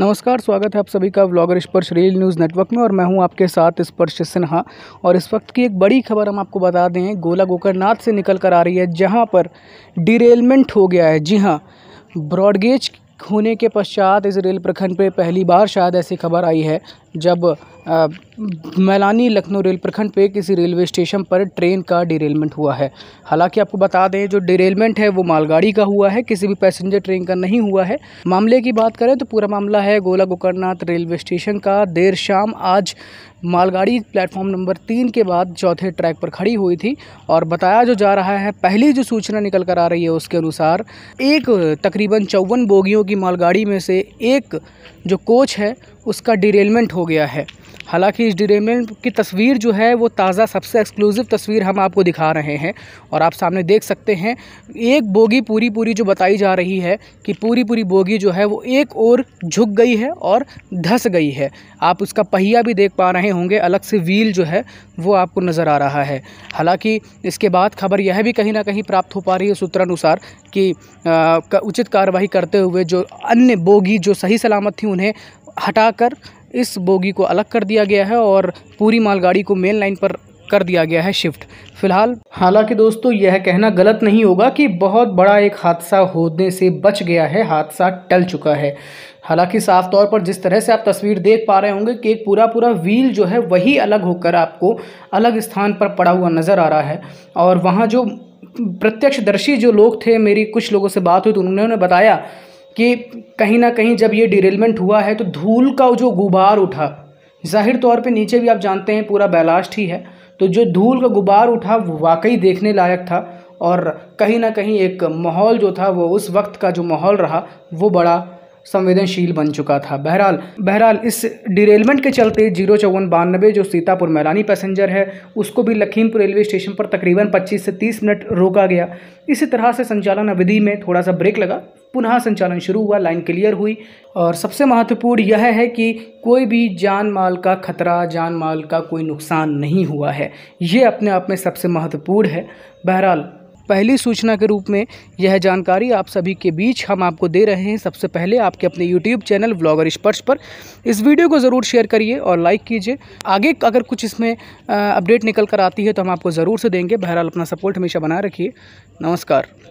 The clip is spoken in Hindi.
नमस्कार स्वागत है आप सभी का ब्लॉगर स्पर्श रेल न्यूज़ नेटवर्क में और मैं हूं आपके साथ स्पर्श सिन्हा और इस वक्त की एक बड़ी खबर हम आपको बता दें गोला गोकरनाथ से निकल कर आ रही है जहां पर डिरेलमेंट हो गया है जी हां ब्रॉडगेज होने के पश्चात इस रेल प्रखंड पर पहली बार शायद ऐसी खबर आई है जब मैलानी लखनऊ रेल प्रखंड पे किसी रेलवे स्टेशन पर ट्रेन का डिरेलमेंट हुआ है हालांकि आपको बता दें जो डिरेलमेंट है वो मालगाड़ी का हुआ है किसी भी पैसेंजर ट्रेन का नहीं हुआ है मामले की बात करें तो पूरा मामला है गोला गोकरनाथ रेलवे स्टेशन का देर शाम आज मालगाड़ी प्लेटफॉर्म नंबर तीन के बाद चौथे ट्रैक पर खड़ी हुई थी और बताया जो जा रहा है पहली जो सूचना निकल कर आ रही है उसके अनुसार एक तकरीबन चौवन बोगियों की मालगाड़ी में से एक जो कोच है उसका डिरेलमेंट हो हो गया है हालांकि इस डिरेमेंट की तस्वीर जो है वो ताज़ा सबसे एक्सक्लूसिव तस्वीर हम आपको दिखा रहे हैं और आप सामने देख सकते हैं एक बोगी पूरी पूरी जो बताई जा रही है कि पूरी पूरी बोगी जो है वो एक और झुक गई है और धस गई है आप उसका पहिया भी देख पा रहे होंगे अलग से व्हील जो है वो आपको नज़र आ रहा है हालांकि इसके बाद खबर यह भी कहीं ना कहीं प्राप्त हो पा रही है सूत्रानुसार कि उचित कार्रवाई करते हुए जो अन्य बोगी जो सही सलामत थी उन्हें हटाकर इस बोगी को अलग कर दिया गया है और पूरी मालगाड़ी को मेन लाइन पर कर दिया गया है शिफ्ट फिलहाल हालांकि दोस्तों यह कहना गलत नहीं होगा कि बहुत बड़ा एक हादसा होने से बच गया है हादसा टल चुका है हालांकि साफ तौर पर जिस तरह से आप तस्वीर देख पा रहे होंगे कि एक पूरा पूरा व्हील जो है वही अलग होकर आपको अलग स्थान पर पड़ा हुआ नज़र आ रहा है और वहाँ जो प्रत्यक्षदर्शी जो लोग थे मेरी कुछ लोगों से बात हुई तो उन्होंने बताया कि कहीं ना कहीं जब ये डिरेलमेंट हुआ है तो धूल का जो गुबार उठा जाहिर तौर पे नीचे भी आप जानते हैं पूरा बैलास्ट ही है तो जो धूल का गुबार उठा वो वाकई देखने लायक था और कहीं ना कहीं एक माहौल जो था वो उस वक्त का जो माहौल रहा वो बड़ा संवेदनशील बन चुका था बहरहाल बहरहाल इस डिरेलमेंट के चलते जीरो चौवन बानबे जो सीतापुर मैरानी पैसेंजर है उसको भी लखीमपुर रेलवे स्टेशन पर तकरीबन 25 से 30 मिनट रोका गया इसी तरह से संचालन अवधि में थोड़ा सा ब्रेक लगा पुनः संचालन शुरू हुआ लाइन क्लियर हुई और सबसे महत्वपूर्ण यह है कि कोई भी जान माल का खतरा जान माल का कोई नुकसान नहीं हुआ है ये अपने आप में सबसे महत्वपूर्ण है बहरहाल पहली सूचना के रूप में यह जानकारी आप सभी के बीच हम आपको दे रहे हैं सबसे पहले आपके अपने यूट्यूब चैनल ब्लॉगर स्पर्श पर इस वीडियो को ज़रूर शेयर करिए और लाइक कीजिए आगे अगर कुछ इसमें अपडेट निकल कर आती है तो हम आपको ज़रूर से देंगे बहरहाल अपना सपोर्ट हमेशा बनाए रखिए नमस्कार